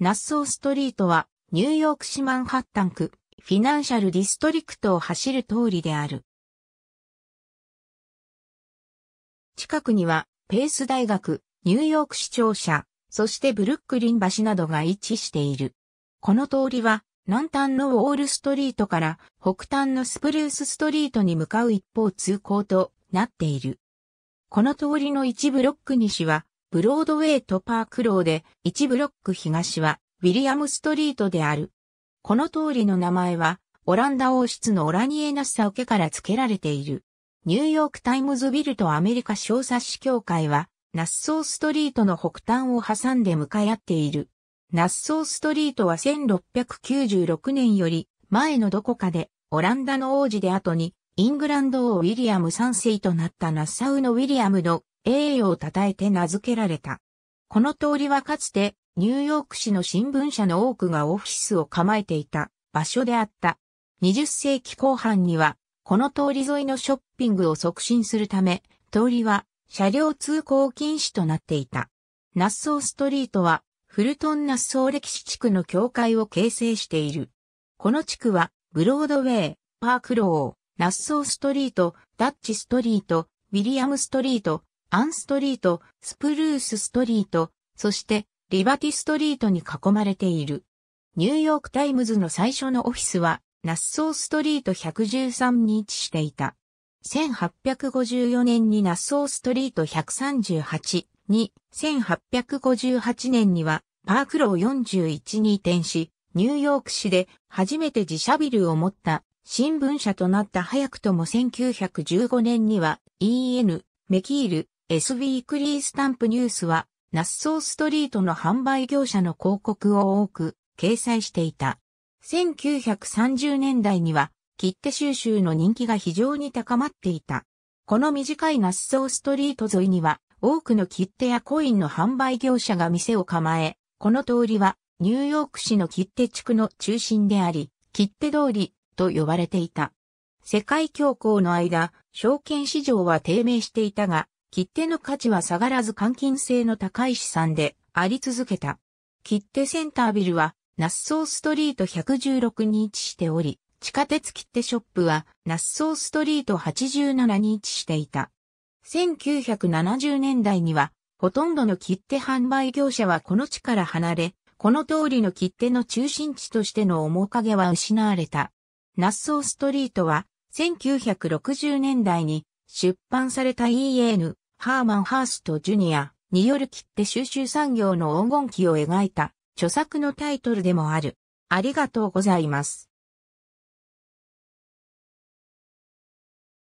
ナッソーストリートは、ニューヨーク市マンハッタン区、フィナンシャルディストリクトを走る通りである。近くには、ペース大学、ニューヨーク市庁舎、そしてブルックリン橋などが位置している。この通りは、南端のウォールストリートから北端のスプルースストリートに向かう一方通行となっている。この通りの一ブロック西はブロードウェイとパークローで、1ブロック東は、ウィリアムストリートである。この通りの名前は、オランダ王室のオラニエナッサオ家から付けられている。ニューヨークタイムズビルとアメリカ小冊子協会は、ナッソーストリートの北端を挟んで向かい合っている。ナッソーストリートは1696年より前のどこかでオランダの王子で後にイングランド王ウィリアム3世となったナッサウのウィリアムの栄誉を称えて名付けられた。この通りはかつてニューヨーク市の新聞社の多くがオフィスを構えていた場所であった。20世紀後半にはこの通り沿いのショッピングを促進するため、通りは車両通行禁止となっていた。ナッソーストリートはフルトンナッソー歴史地区の境界を形成している。この地区はブロードウェイ、パークロー、ナッソーストリート、ダッチストリート、ウィリアムストリート、アンストリート、スプルースストリート、そしてリバティストリートに囲まれている。ニューヨークタイムズの最初のオフィスは、ナッソーストリート113に位置していた。1854年にナッソーストリート138に、1858年にはパークロー41に移転し、ニューヨーク市で初めて自社ビルを持った新聞社となった早くとも1915年には EN メキール S b クリースタンプニュースは、ナッソーストリートの販売業者の広告を多く掲載していた。1930年代には、切手収集の人気が非常に高まっていた。この短いナッソーストリート沿いには、多くの切手やコインの販売業者が店を構え、この通りは、ニューヨーク市の切手地区の中心であり、切手通りと呼ばれていた。世界恐慌の間、証券市場は低迷していたが、切手の価値は下がらず換金性の高い資産であり続けた。切手センタービルは、ナッソーストリート116に位置しており、地下鉄切手ショップは、ナッソーストリート87に位置していた。1970年代には、ほとんどの切手販売業者はこの地から離れ、この通りの切手の中心地としての面影は失われた。ナッソーストリートは、1960年代に出版された E.N. ハーマン・ハースト・ジュニアによる切手収集産業の黄金期を描いた著作のタイトルでもある。ありがとうございます。